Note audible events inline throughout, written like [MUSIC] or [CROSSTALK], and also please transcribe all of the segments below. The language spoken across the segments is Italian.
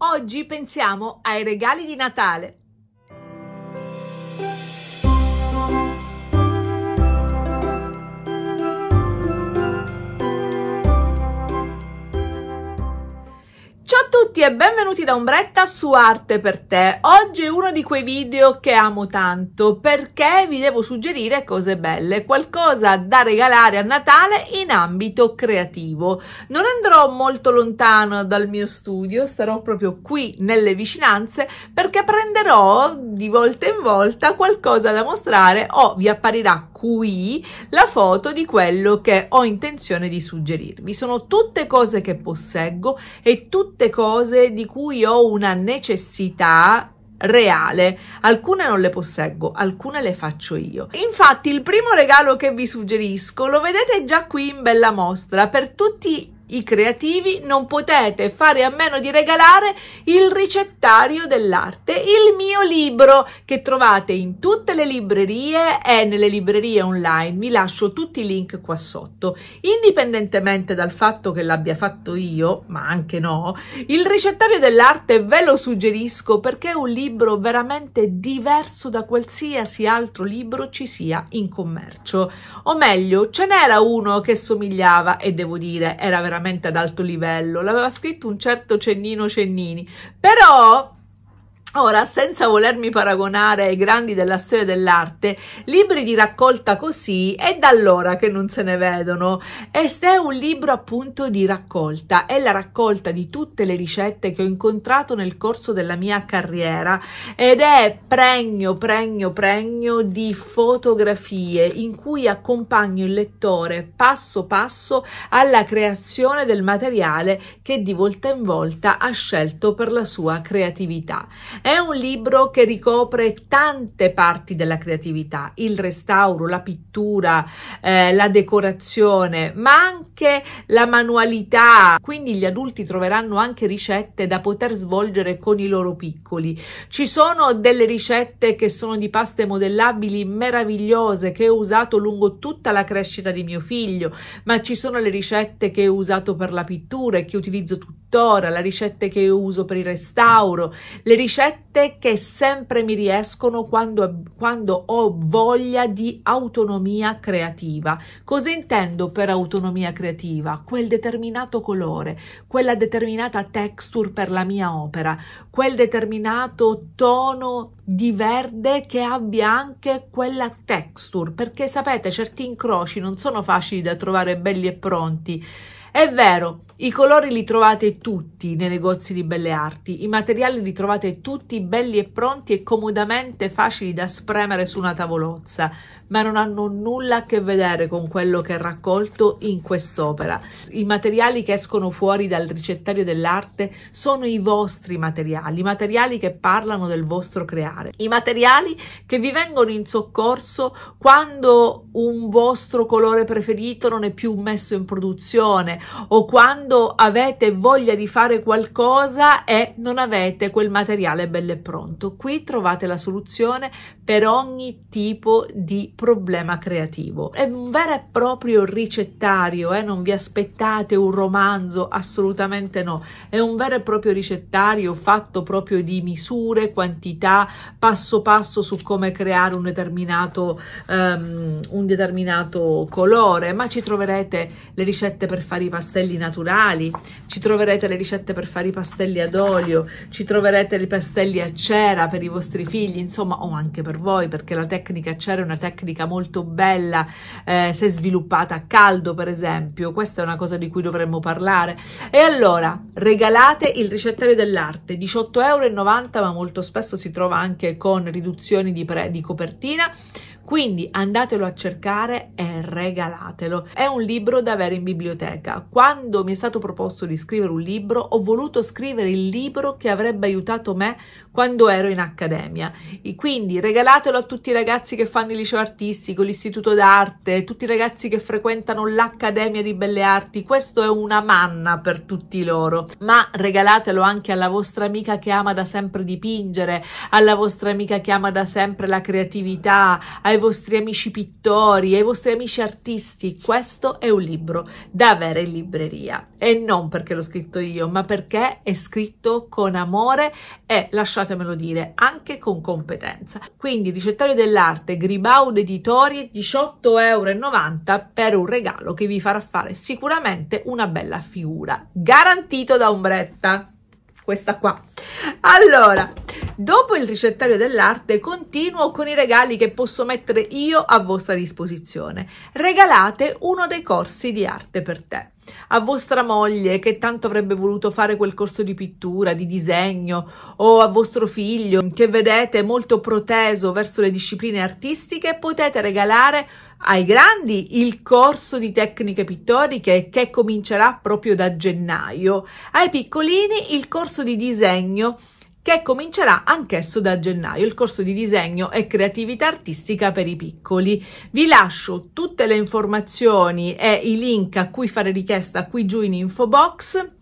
Oggi pensiamo ai regali di Natale. tutti e benvenuti da Ombretta su Arte per te. Oggi è uno di quei video che amo tanto perché vi devo suggerire cose belle, qualcosa da regalare a Natale in ambito creativo. Non andrò molto lontano dal mio studio, starò proprio qui nelle vicinanze perché prenderò di volta in volta qualcosa da mostrare o vi apparirà qui la foto di quello che ho intenzione di suggerirvi. Sono tutte cose che posseggo e tutte cose di cui ho una necessità reale. Alcune non le posseggo, alcune le faccio io. Infatti, il primo regalo che vi suggerisco lo vedete già qui in bella mostra per tutti i i creativi non potete fare a meno di regalare il ricettario dell'arte, il mio libro che trovate in tutte le librerie e nelle librerie online. Vi lascio tutti i link qua sotto. Indipendentemente dal fatto che l'abbia fatto io, ma anche no, il ricettario dell'arte ve lo suggerisco perché è un libro veramente diverso da qualsiasi altro libro ci sia in commercio. O meglio, ce n'era uno che somigliava e devo dire era veramente veramente ad alto livello, l'aveva scritto un certo Cennino Cennini, però Ora, senza volermi paragonare ai grandi della storia dell'arte, libri di raccolta così è da allora che non se ne vedono. Este è un libro appunto di raccolta, è la raccolta di tutte le ricette che ho incontrato nel corso della mia carriera ed è pregno, pregno, pregno di fotografie in cui accompagno il lettore passo passo alla creazione del materiale che di volta in volta ha scelto per la sua creatività. È un libro che ricopre tante parti della creatività, il restauro, la pittura, eh, la decorazione, ma anche la manualità. Quindi gli adulti troveranno anche ricette da poter svolgere con i loro piccoli. Ci sono delle ricette che sono di paste modellabili meravigliose che ho usato lungo tutta la crescita di mio figlio, ma ci sono le ricette che ho usato per la pittura e che utilizzo tuttora pittora, la ricetta che io uso per il restauro, le ricette che sempre mi riescono quando, quando ho voglia di autonomia creativa. Cosa intendo per autonomia creativa? Quel determinato colore, quella determinata texture per la mia opera, quel determinato tono di verde che abbia anche quella texture, perché sapete certi incroci non sono facili da trovare belli e pronti. È vero, i colori li trovate tutti nei negozi di belle arti, i materiali li trovate tutti belli e pronti e comodamente facili da spremere su una tavolozza, ma non hanno nulla a che vedere con quello che è raccolto in quest'opera. I materiali che escono fuori dal ricettario dell'arte sono i vostri materiali, i materiali che parlano del vostro creare, i materiali che vi vengono in soccorso quando un vostro colore preferito non è più messo in produzione o quando quando avete voglia di fare qualcosa e non avete quel materiale bello e pronto. Qui trovate la soluzione per ogni tipo di problema creativo. È un vero e proprio ricettario, eh? non vi aspettate un romanzo, assolutamente no. È un vero e proprio ricettario fatto proprio di misure, quantità, passo passo su come creare un determinato, um, un determinato colore, ma ci troverete le ricette per fare i pastelli naturali naturali, ci troverete le ricette per fare i pastelli ad olio, ci troverete i pastelli a cera per i vostri figli, insomma, o anche per voi, perché la tecnica a cera è una tecnica molto bella eh, se sviluppata a caldo, per esempio. Questa è una cosa di cui dovremmo parlare. E allora, regalate il ricettario dell'arte, 18,90 euro, ma molto spesso si trova anche con riduzioni di, di copertina quindi andatelo a cercare e regalatelo. È un libro da avere in biblioteca. Quando mi è stato proposto di scrivere un libro, ho voluto scrivere il libro che avrebbe aiutato me quando ero in accademia. E quindi regalatelo a tutti i ragazzi che fanno il liceo artistico, l'istituto d'arte, tutti i ragazzi che frequentano l'Accademia di Belle Arti. Questo è una manna per tutti loro. Ma regalatelo anche alla vostra amica che ama da sempre dipingere, alla vostra amica che ama da sempre la creatività, ai ai vostri amici pittori, ai vostri amici artisti. Questo è un libro da avere in libreria e non perché l'ho scritto io, ma perché è scritto con amore e, lasciatemelo dire, anche con competenza. Quindi Ricettario dell'Arte, Gribaud Editori, 18,90 euro per un regalo che vi farà fare sicuramente una bella figura, garantito da Ombretta questa qua. Allora, dopo il ricettario dell'arte continuo con i regali che posso mettere io a vostra disposizione. Regalate uno dei corsi di arte per te. A vostra moglie che tanto avrebbe voluto fare quel corso di pittura, di disegno, o a vostro figlio che vedete molto proteso verso le discipline artistiche, potete regalare un ai grandi il corso di tecniche pittoriche che comincerà proprio da gennaio, ai piccolini il corso di disegno che comincerà anch'esso da gennaio, il corso di disegno e creatività artistica per i piccoli. Vi lascio tutte le informazioni e i link a cui fare richiesta qui giù in info box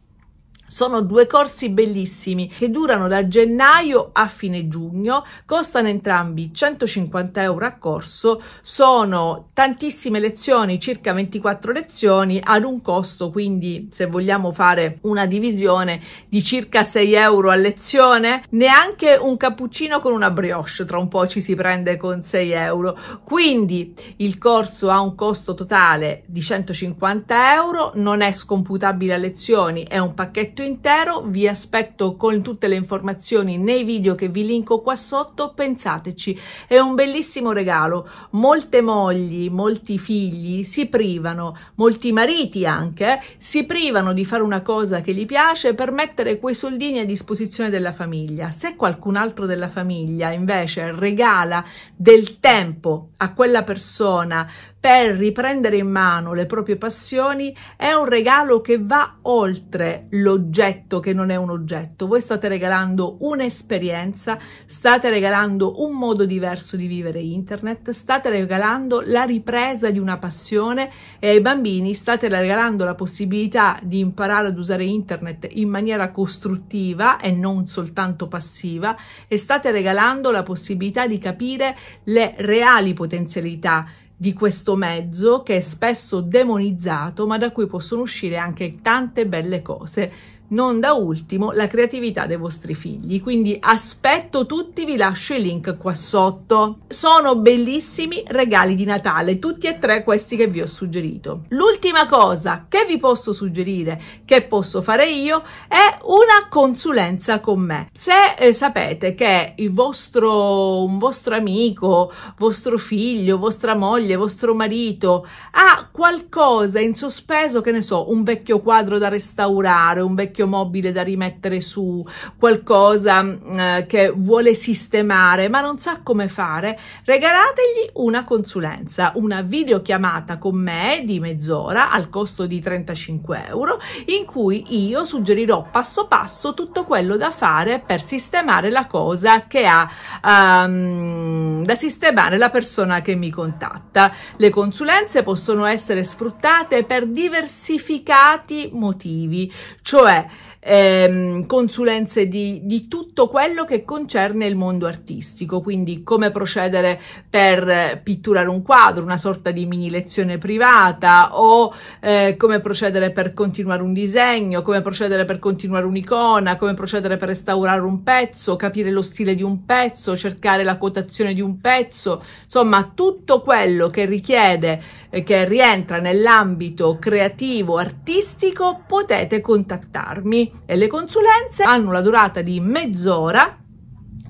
sono due corsi bellissimi che durano da gennaio a fine giugno, costano entrambi 150 euro a corso, sono tantissime lezioni, circa 24 lezioni, ad un costo quindi se vogliamo fare una divisione di circa 6 euro a lezione, neanche un cappuccino con una brioche, tra un po' ci si prende con 6 euro. Quindi il corso ha un costo totale di 150 euro, non è scomputabile a lezioni, è un pacchetto fumetto intero, vi aspetto con tutte le informazioni nei video che vi linko qua sotto, pensateci, è un bellissimo regalo, molte mogli, molti figli si privano, molti mariti anche, eh, si privano di fare una cosa che gli piace per mettere quei soldini a disposizione della famiglia, se qualcun altro della famiglia invece regala del tempo a quella persona per riprendere in mano le proprie passioni è un regalo che va oltre l'oggetto che non è un oggetto. Voi state regalando un'esperienza, state regalando un modo diverso di vivere internet, state regalando la ripresa di una passione e ai bambini state regalando la possibilità di imparare ad usare internet in maniera costruttiva e non soltanto passiva e state regalando la possibilità di capire le reali potenzialità di questo mezzo che è spesso demonizzato ma da cui possono uscire anche tante belle cose. Non da ultimo la creatività dei vostri figli, quindi aspetto tutti, vi lascio i link qua sotto. Sono bellissimi regali di Natale, tutti e tre questi che vi ho suggerito. L'ultima cosa che vi posso suggerire, che posso fare io, è una consulenza con me. Se eh, sapete che il vostro, un vostro amico, vostro figlio, vostra moglie, vostro marito ha qualcosa in sospeso, che ne so, un vecchio quadro da restaurare, un vecchio vecchio mobile da rimettere su, qualcosa mm, eh, che vuole sistemare ma non sa come fare, regalategli una consulenza, una videochiamata con me di mezz'ora al costo di 35 euro in cui io suggerirò passo passo tutto quello da fare per sistemare la cosa che ha um, da sistemare la persona che mi contatta. Le consulenze possono essere sfruttate per diversificati motivi, cioè ehm, consulenze di, di, tutto quello che concerne il mondo artistico, quindi come procedere per eh, pitturare un quadro, una sorta di mini lezione privata o eh, come procedere per continuare un disegno, come procedere per continuare un'icona, come procedere per restaurare un pezzo, capire lo stile di un pezzo, cercare la quotazione di un pezzo, insomma tutto quello che richiede, eh, che rientra nell'ambito creativo, artistico, potete contattarmi e le consulenze hanno una durata di mezz'ora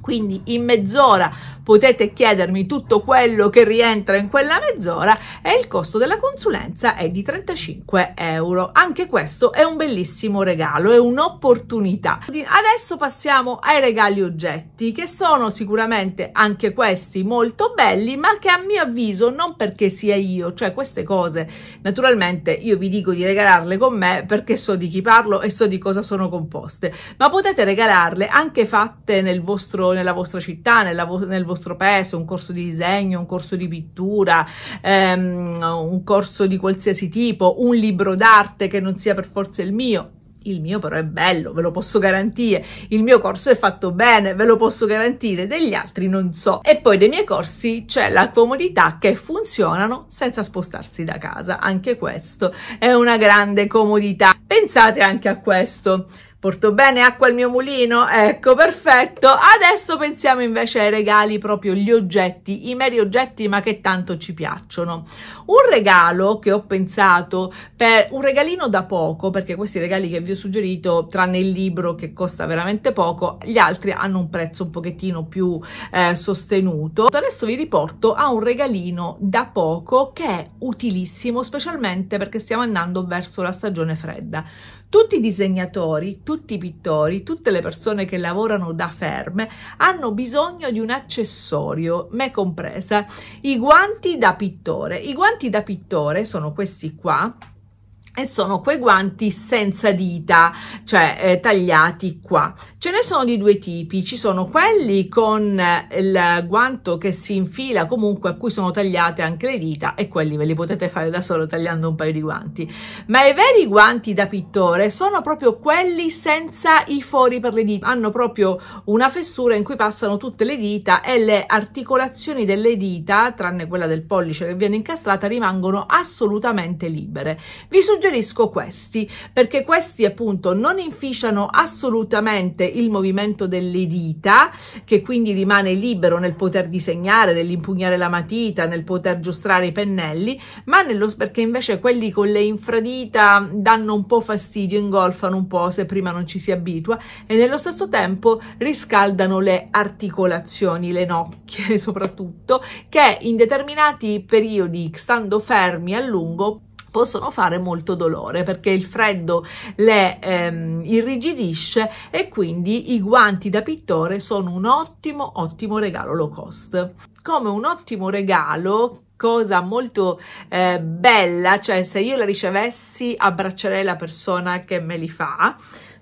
quindi in mezz'ora potete chiedermi tutto quello che rientra in quella mezz'ora e il costo della consulenza è di 35 euro. Anche questo è un bellissimo regalo, è un'opportunità. Adesso passiamo ai regali oggetti che sono sicuramente anche questi molto belli ma che a mio avviso non perché sia io, cioè queste cose naturalmente io vi dico di regalarle con me perché so di chi parlo e so di cosa sono composte, ma potete regalarle anche fatte nel vostro, nella vostra città, nella vo nel vostro vostro peso, un corso di disegno, un corso di pittura, ehm, un corso di qualsiasi tipo, un libro d'arte che non sia per forza il mio, il mio però è bello, ve lo posso garantire, il mio corso è fatto bene, ve lo posso garantire, degli altri non so. E poi dei miei corsi c'è la comodità che funzionano senza spostarsi da casa, anche questo è una grande comodità. Pensate anche a questo. Porto bene acqua al mio mulino? Ecco, perfetto. Adesso pensiamo invece ai regali, proprio gli oggetti, i meri oggetti, ma che tanto ci piacciono. Un regalo che ho pensato per un regalino da poco, perché questi regali che vi ho suggerito, tranne il libro che costa veramente poco, gli altri hanno un prezzo un pochettino più eh, sostenuto. Adesso vi riporto a un regalino da poco che è utilissimo, specialmente perché stiamo andando verso la stagione fredda. Tutti i disegnatori, tutti i pittori, tutte le persone che lavorano da ferme hanno bisogno di un accessorio, me compresa, i guanti da pittore. I guanti da pittore sono questi qua, e sono quei guanti senza dita, cioè eh, tagliati qua. Ce ne sono di due tipi, ci sono quelli con eh, il guanto che si infila, comunque a cui sono tagliate anche le dita e quelli ve li potete fare da solo tagliando un paio di guanti. Ma i veri guanti da pittore sono proprio quelli senza i fori per le dita, hanno proprio una fessura in cui passano tutte le dita e le articolazioni delle dita, tranne quella del pollice che viene incastrata, rimangono assolutamente libere. Vi suggerisco suggerisco questi perché questi appunto non inficiano assolutamente il movimento delle dita che quindi rimane libero nel poter disegnare, nell'impugnare la matita, nel poter giostrare i pennelli, ma nello, perché invece quelli con le infradita danno un po' fastidio, ingolfano un po' se prima non ci si abitua e nello stesso tempo riscaldano le articolazioni, le nocchie [LAUGHS] soprattutto, che in determinati periodi, stando fermi a lungo, possono fare molto dolore perché il freddo le ehm, irrigidisce e quindi i guanti da pittore sono un ottimo ottimo regalo low cost. Come un ottimo regalo cosa molto eh, bella, cioè se io la ricevessi abbraccerei la persona che me li fa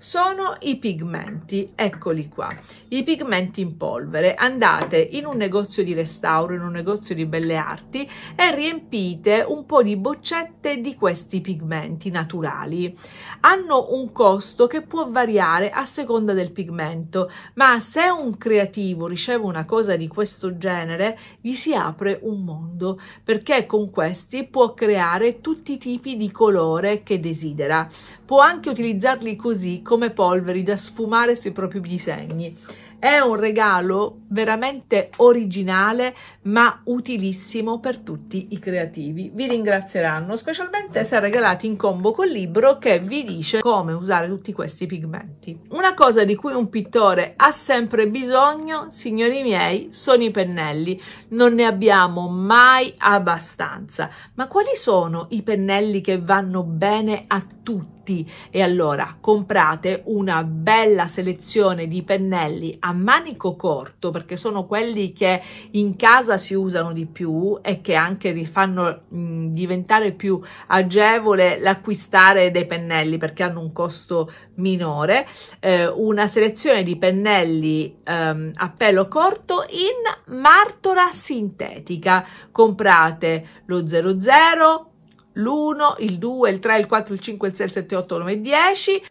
sono i pigmenti, eccoli qua, i pigmenti in polvere. Andate in un negozio di restauro, in un negozio di belle arti e riempite un po' di boccette di questi pigmenti naturali. Hanno un costo che può variare a seconda del pigmento, ma se un creativo riceve una cosa di questo genere, gli si apre un mondo, perché con questi può creare tutti i tipi di colore che desidera. Può anche utilizzarli così come come polveri da sfumare sui propri disegni. È un regalo veramente originale ma utilissimo per tutti i creativi. Vi ringrazieranno, specialmente se regalati in combo col libro che vi dice come usare tutti questi pigmenti. Una cosa di cui un pittore ha sempre bisogno, signori miei, sono i pennelli. Non ne abbiamo mai abbastanza. Ma quali sono i pennelli che vanno bene a tutti? tutti e allora comprate una bella selezione di pennelli a manico corto perché sono quelli che in casa si usano di più e che anche vi fanno mh, mm, diventare più agevole l'acquistare dei pennelli perché hanno un costo minore eh, una selezione di pennelli ehm, a pelo corto in martora sintetica comprate lo 00 l'1, il 2, il 3, il 4, il 5, il 6, il 7, 8, 9 e 10.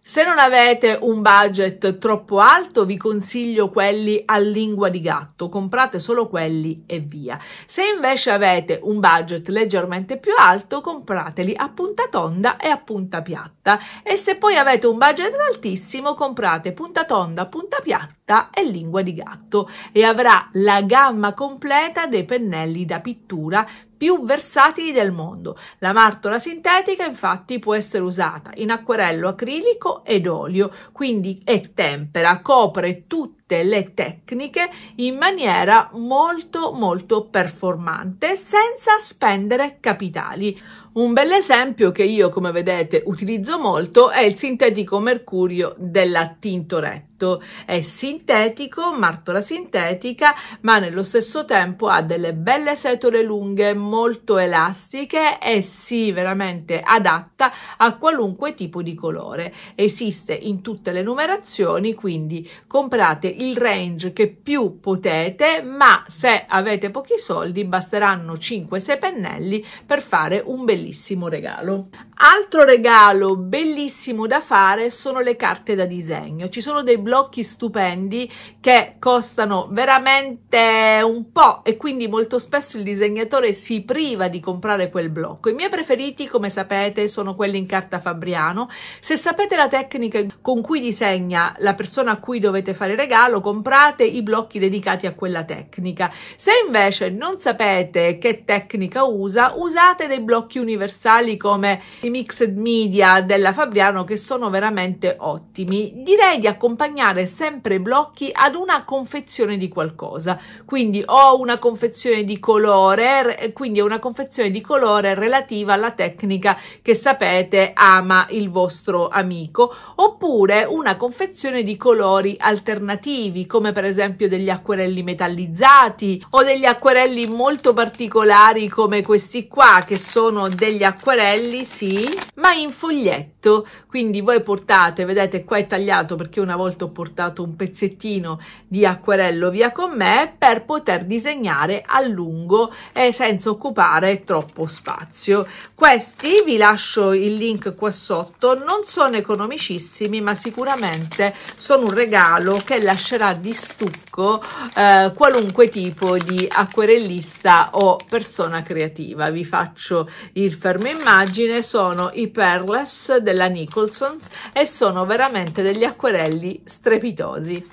Se non avete un budget troppo alto, vi consiglio quelli a lingua di gatto, comprate solo quelli e via. Se invece avete un budget leggermente più alto, comprateli a punta tonda e a punta piatta. E se poi avete un budget altissimo, comprate punta tonda, punta piatta e lingua di gatto e avrà la gamma completa dei pennelli da pittura più versatili del mondo. La martola sintetica infatti può essere usata in acquerello acrilico ed olio, quindi è tempera, copre tutte tutte le tecniche in maniera molto molto performante senza spendere capitali. Un bel esempio che io come vedete utilizzo molto è il sintetico mercurio della Tintoretto. È sintetico, martora sintetica, ma nello stesso tempo ha delle belle setole lunghe molto elastiche e si veramente adatta a qualunque tipo di colore. Esiste in tutte le numerazioni, quindi comprate il range che più potete, ma se avete pochi soldi basteranno 5-6 pennelli per fare un bellissimo regalo. Altro regalo bellissimo da fare sono le carte da disegno. Ci sono dei blocchi stupendi che costano veramente un po' e quindi molto spesso il disegnatore si priva di comprare quel blocco. I miei preferiti, come sapete, sono quelli in carta Fabriano. Se sapete la tecnica con cui disegna la persona a cui dovete fare il regalo, comprate i blocchi dedicati a quella tecnica. Se invece non sapete che tecnica usa, usate dei blocchi universali come i mixed media della Fabriano che sono veramente ottimi. Direi di accompagnare sempre i blocchi ad una confezione di qualcosa, quindi ho una confezione di colore, quindi una confezione di colore relativa alla tecnica che sapete ama il vostro amico, oppure una confezione di colori alternativi, come per esempio degli acquerelli metallizzati o degli acquerelli molto particolari come questi qua, che sono degli acquerelli, sì, così ma in foglietto quindi voi portate vedete qua è tagliato perché una volta ho portato un pezzettino di acquerello via con me per poter disegnare a lungo e senza occupare troppo spazio questi vi lascio il link qua sotto non sono economicissimi ma sicuramente sono un regalo che lascerà di stucco eh, qualunque tipo di acquerellista o persona creativa vi faccio il fermo immagine sono sono i Perles della Nicholson e sono veramente degli acquerelli strepitosi.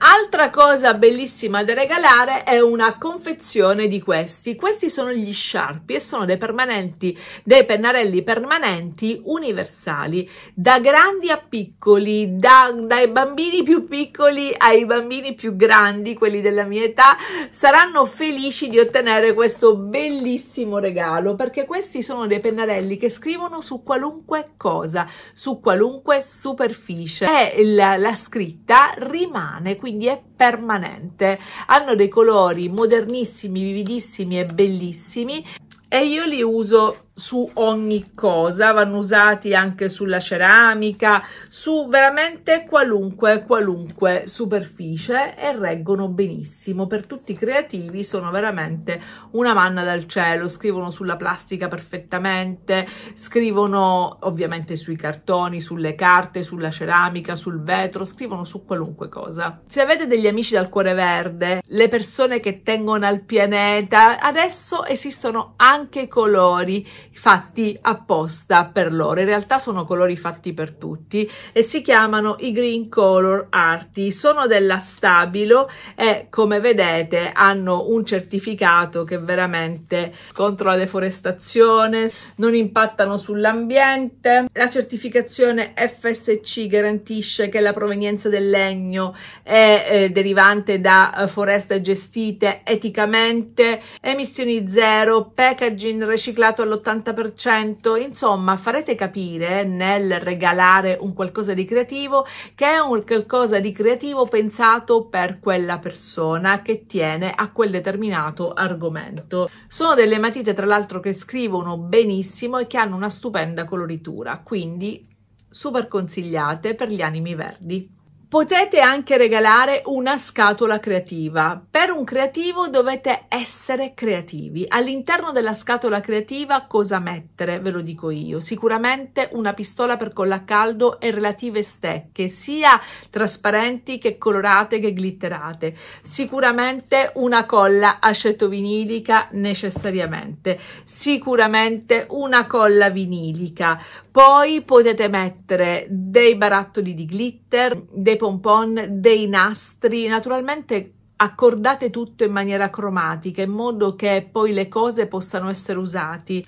Altra cosa bellissima da regalare è una confezione di questi. Questi sono gli Sharpie e sono dei permanenti, dei pennarelli permanenti universali, da grandi a piccoli, da, dai bambini più piccoli ai bambini più grandi, quelli della mia età, saranno felici di ottenere questo bellissimo regalo perché questi sono dei pennarelli che scrivono su qualunque cosa, su qualunque superficie e la, la scritta rimane quindi quindi è permanente. Hanno dei colori modernissimi, vividissimi e bellissimi e io li uso su ogni cosa, vanno usati anche sulla ceramica, su veramente qualunque, qualunque superficie e reggono benissimo. Per tutti i creativi sono veramente una manna dal cielo, scrivono sulla plastica perfettamente, scrivono ovviamente sui cartoni, sulle carte, sulla ceramica, sul vetro, scrivono su qualunque cosa. Se avete degli amici dal cuore verde, le persone che tengono al pianeta, adesso esistono anche colori fatti apposta per loro. In realtà sono colori fatti per tutti e si chiamano i Green Color Arti. Sono della Stabilo e come vedete hanno un certificato che veramente contro la deforestazione, non impattano sull'ambiente. La certificazione FSC garantisce che la provenienza del legno è eh, derivante da eh, foreste gestite eticamente, emissioni zero, packaging riciclato all'80 50%, insomma farete capire eh, nel regalare un qualcosa di creativo che è un qualcosa di creativo pensato per quella persona che tiene a quel determinato argomento. Sono delle matite tra l'altro che scrivono benissimo e che hanno una stupenda coloritura, quindi super consigliate per gli animi verdi. Potete anche regalare una scatola creativa. Per un creativo dovete essere creativi. All'interno della scatola creativa cosa mettere? Ve lo dico io. Sicuramente una pistola per colla a caldo e relative stecche, sia trasparenti che colorate che glitterate. Sicuramente una colla acetovinilica necessariamente. Sicuramente una colla vinilica. Poi potete mettere dei barattoli di glitter, dei pompon, dei nastri, naturalmente accordate tutto in maniera cromatica in modo che poi le cose possano essere usate.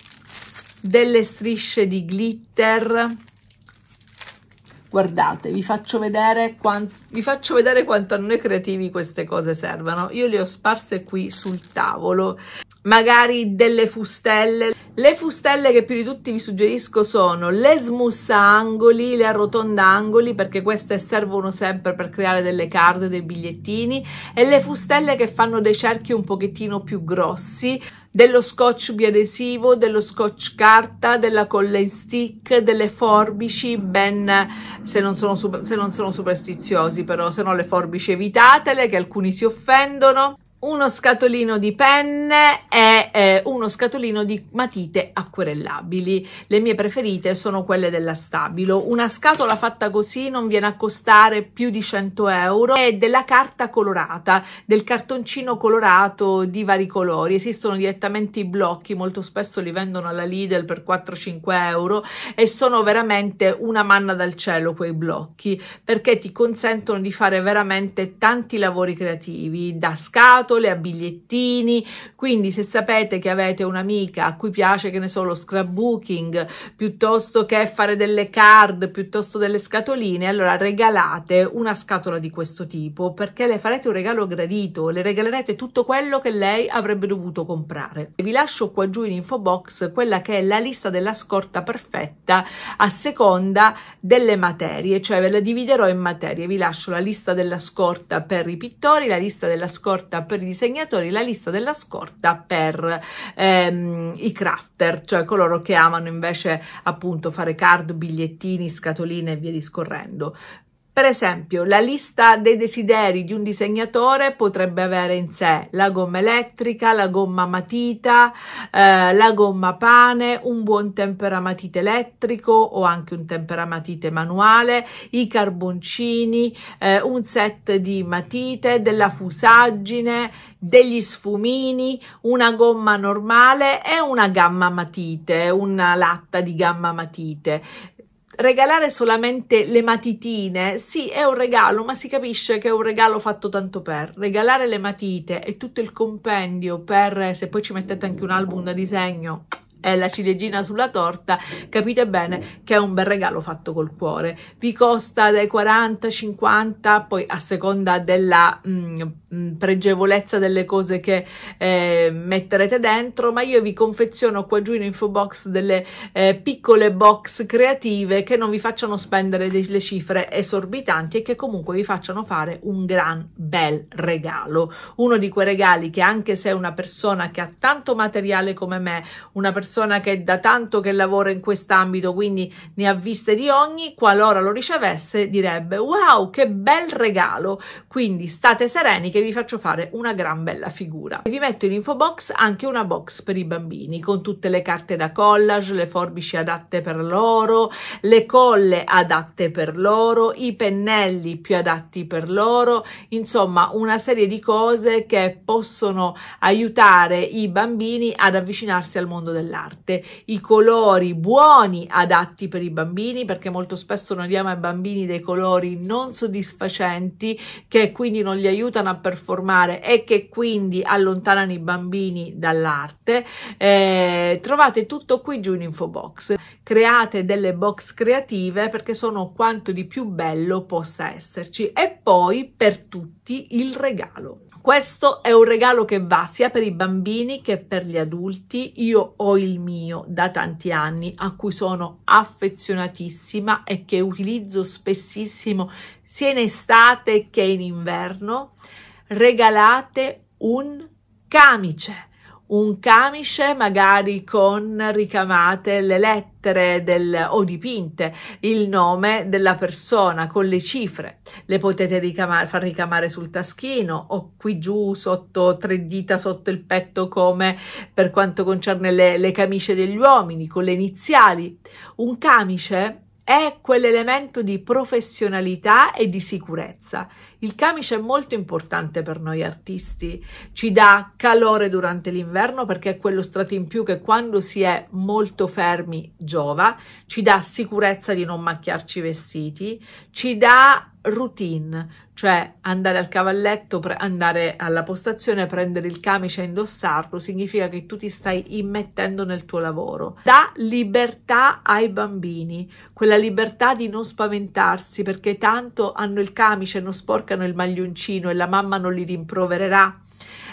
Delle strisce di glitter. Guardate, vi faccio vedere, quant vi faccio vedere quanto a noi creativi queste cose servano. Io le ho sparse qui sul tavolo magari delle fustelle. Le fustelle che più di tutti vi suggerisco sono le smussa angoli, le arrotonda angoli perché queste servono sempre per creare delle card, dei bigliettini e le fustelle che fanno dei cerchi un pochettino più grossi dello scotch biadesivo, dello scotch carta, della colla in stick, delle forbici, ben se non sono, se non sono superstiziosi però, se no le forbici evitatele che alcuni si offendono uno scatolino di penne e eh, uno scatolino di matite acquerellabili. Le mie preferite sono quelle della Stabilo. Una scatola fatta così non viene a costare più di 100 euro È della carta colorata, del cartoncino colorato di vari colori. Esistono direttamente i blocchi, molto spesso li vendono alla Lidl per 4-5 euro e sono veramente una manna dal cielo quei blocchi perché ti consentono di fare veramente tanti lavori creativi da scatola scatole, a bigliettini, quindi se sapete che avete un'amica a cui piace, che ne so, lo scrapbooking, piuttosto che fare delle card, piuttosto delle scatoline, allora regalate una scatola di questo tipo perché le farete un regalo gradito, le regalerete tutto quello che lei avrebbe dovuto comprare. Vi lascio qua giù in info box quella che è la lista della scorta perfetta a seconda delle materie, cioè ve la dividerò in materie, vi lascio la lista della scorta per i pittori, la lista della scorta per produttori, disegnatori, la lista della scorta per ehm, i crafter, cioè coloro che amano invece appunto fare card, bigliettini, scatoline e via discorrendo. Per esempio, la lista dei desideri di un disegnatore potrebbe avere in sé la gomma elettrica, la gomma matita, eh, la gomma pane, un buon temperamatite elettrico o anche un temperamatite manuale, i carboncini, eh, un set di matite, della fusaggine, degli sfumini, una gomma normale e una gamma matite, una latta di gamma matite regalare solamente le matitine, sì, è un regalo, ma si capisce che è un regalo fatto tanto per. Regalare le matite e tutto il compendio per, se poi ci mettete anche un album da disegno, è la ciliegina sulla torta, capite bene che è un bel regalo fatto col cuore. Vi costa dai 40, 50, poi a seconda della mh, mm, mm, pregevolezza delle cose che eh, metterete dentro, ma io vi confeziono qua giù in info box delle eh, piccole box creative che non vi facciano spendere delle cifre esorbitanti e che comunque vi facciano fare un gran bel regalo. Uno di quei regali che anche se una persona che ha tanto materiale come me, una persona persona che da tanto che lavora in quest'ambito, quindi ne ha viste di ogni, qualora lo ricevesse direbbe wow che bel regalo, quindi state sereni che vi faccio fare una gran bella figura. E vi metto in info box anche una box per i bambini con tutte le carte da collage, le forbici adatte per loro, le colle adatte per loro, i pennelli più adatti per loro, insomma una serie di cose che possono aiutare i bambini ad avvicinarsi al mondo dell'arte dell'arte, i colori buoni adatti per i bambini, perché molto spesso noi diamo ai bambini dei colori non soddisfacenti che quindi non li aiutano a performare e che quindi allontanano i bambini dall'arte. Eh, trovate tutto qui giù in info box. Create delle box creative perché sono quanto di più bello possa esserci e poi per tutti il regalo. Questo è un regalo che va sia per i bambini che per gli adulti. Io ho il mio da tanti anni a cui sono affezionatissima e che utilizzo spessissimo sia in estate che in inverno. Regalate un camice un camice magari con ricamate le lettere del, o dipinte il nome della persona con le cifre. Le potete ricamare, far ricamare sul taschino o qui giù sotto tre dita sotto il petto come per quanto concerne le, le camicie degli uomini con le iniziali. Un camice è quell'elemento di professionalità e di sicurezza. Il camice è molto importante per noi artisti, ci dà calore durante l'inverno perché è quello strato in più che quando si è molto fermi giova, ci dà sicurezza di non macchiarci i vestiti, ci dà routine, cioè andare al cavalletto, andare alla postazione, prendere il camice e indossarlo, significa che tu ti stai immettendo nel tuo lavoro. Da libertà ai bambini, quella libertà di non spaventarsi perché tanto hanno il camice, non sporcano il maglioncino e la mamma non li rimprovererà.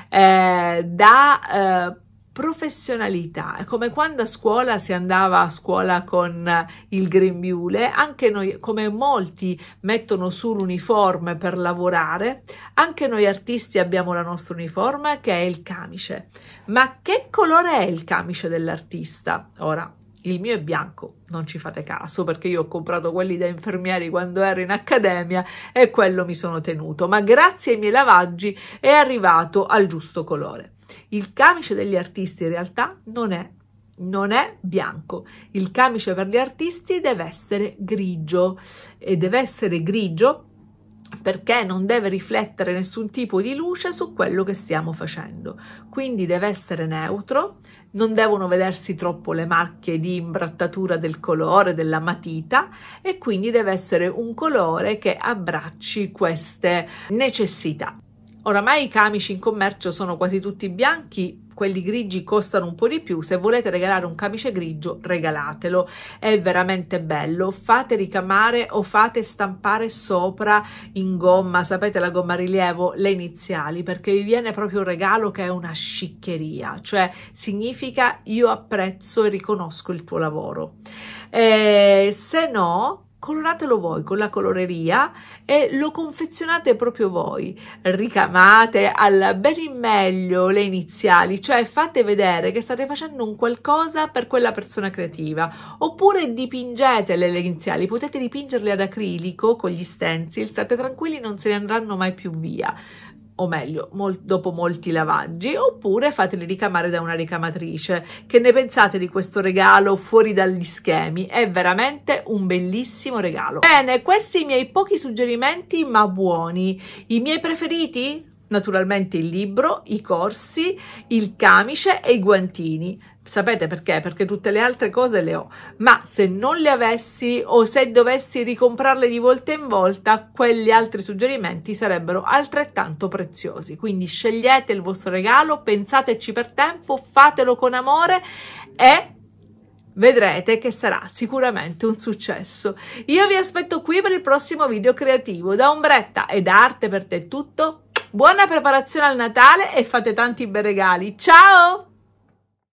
Eh, da eh, professionalità. È come quando a scuola si andava a scuola con eh, il grembiule, anche noi, come molti mettono su l'uniforme per lavorare, anche noi artisti abbiamo la nostra uniforme che è il camice. Ma che colore è il camice dell'artista? Ora, il mio è bianco, non ci fate caso perché io ho comprato quelli da infermieri quando ero in accademia e quello mi sono tenuto, ma grazie ai miei lavaggi è arrivato al giusto colore. Il camice degli artisti in realtà non è, non è bianco, il camice per gli artisti deve essere grigio e deve essere grigio perché non deve riflettere nessun tipo di luce su quello che stiamo facendo. Quindi deve essere neutro, non devono vedersi troppo le macchie di imbrattatura del colore della matita e quindi deve essere un colore che abbracci queste necessità. Oramai i camici in commercio sono quasi tutti bianchi, quelli grigi costano un po' di più, se volete regalare un camice grigio regalatelo, è veramente bello, fate ricamare o fate stampare sopra in gomma, sapete la gomma rilievo, le iniziali, perché vi viene proprio un regalo che è una sciccheria, cioè significa io apprezzo e riconosco il tuo lavoro. Eh, se no, coloratelo voi con la coloreria e lo confezionate proprio voi. Ricamate al ben in meglio le iniziali, cioè fate vedere che state facendo un qualcosa per quella persona creativa. Oppure dipingete le iniziali, potete dipingerle ad acrilico con gli stencil, state tranquilli, non se ne andranno mai più via o meglio, mol- dopo molti lavaggi, oppure fateli ricamare da una ricamatrice. Che ne pensate di questo regalo fuori dagli schemi? È veramente un bellissimo regalo. Bene, questi i miei pochi suggerimenti, ma buoni. I miei preferiti? naturalmente il libro, i corsi, il camice e i guantini. Sapete perché? Perché tutte le altre cose le ho, ma se non le avessi o se dovessi ricomprarle di volta in volta, quegli altri suggerimenti sarebbero altrettanto preziosi. Quindi scegliete il vostro regalo, pensateci per tempo, fatelo con amore e vedrete che sarà sicuramente un successo. Io vi aspetto qui per il prossimo video creativo. Da Ombretta ed Arte per te tutto. Buona preparazione al Natale e fate tanti bei regali. Ciao!